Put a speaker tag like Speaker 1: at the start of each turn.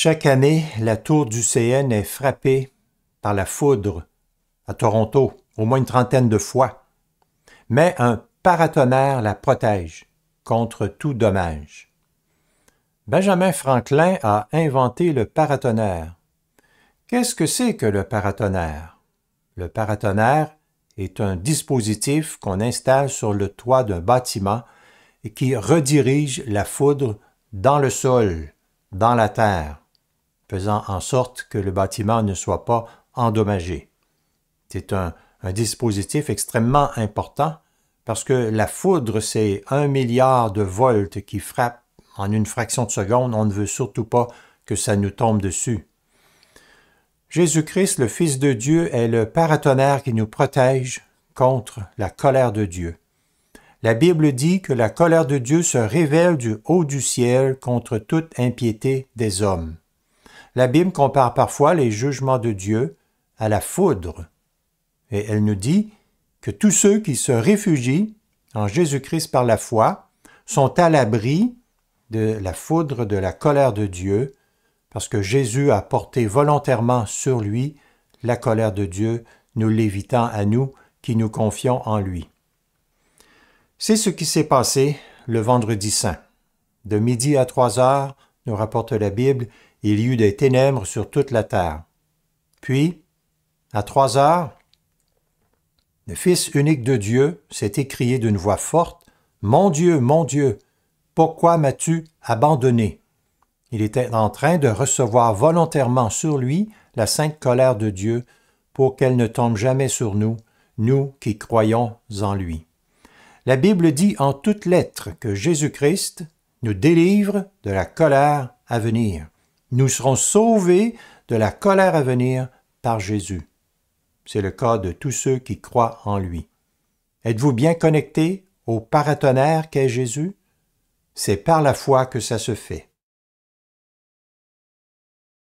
Speaker 1: Chaque année, la tour du CN est frappée par la foudre à Toronto, au moins une trentaine de fois. Mais un paratonnerre la protège contre tout dommage. Benjamin Franklin a inventé le paratonnerre. Qu'est-ce que c'est que le paratonnerre? Le paratonnerre est un dispositif qu'on installe sur le toit d'un bâtiment et qui redirige la foudre dans le sol, dans la terre faisant en sorte que le bâtiment ne soit pas endommagé. C'est un, dispositif extrêmement important parce que la foudre, c'est un milliard de volts qui frappent en une fraction de seconde. On ne veut surtout pas que ça nous tombe dessus. Jésus-Christ, le Fils de Dieu, est le paratonnerre qui nous protège contre la colère de Dieu. La Bible dit que la colère de Dieu se révèle du haut du ciel contre toute impiété des hommes. La Bible compare parfois les jugements de Dieu à la foudre, et elle nous dit que tous ceux qui se réfugient en Jésus-Christ par la foi sont à l'abri de la foudre de la colère de Dieu, parce que Jésus a porté volontairement sur lui la colère de Dieu, nous l'évitant à nous qui nous confions en lui. C'est ce qui s'est passé le vendredi saint. De midi à trois heures, nous rapporte la Bible, il y eut des ténèbres sur toute la terre. Puis, à trois heures, le Fils unique de Dieu s'est écrié d'une voix forte, Mon Dieu, mon Dieu, pourquoi m'as-tu abandonné Il était en train de recevoir volontairement sur lui la sainte colère de Dieu pour qu'elle ne tombe jamais sur nous, nous qui croyons en lui. La Bible dit en toutes lettres que Jésus-Christ nous délivre de la colère à venir. Nous serons sauvés de la colère à venir par Jésus. C'est le cas de tous ceux qui croient en lui. Êtes-vous bien connecté au paratonnerre qu'est Jésus? C'est par la foi que ça se fait.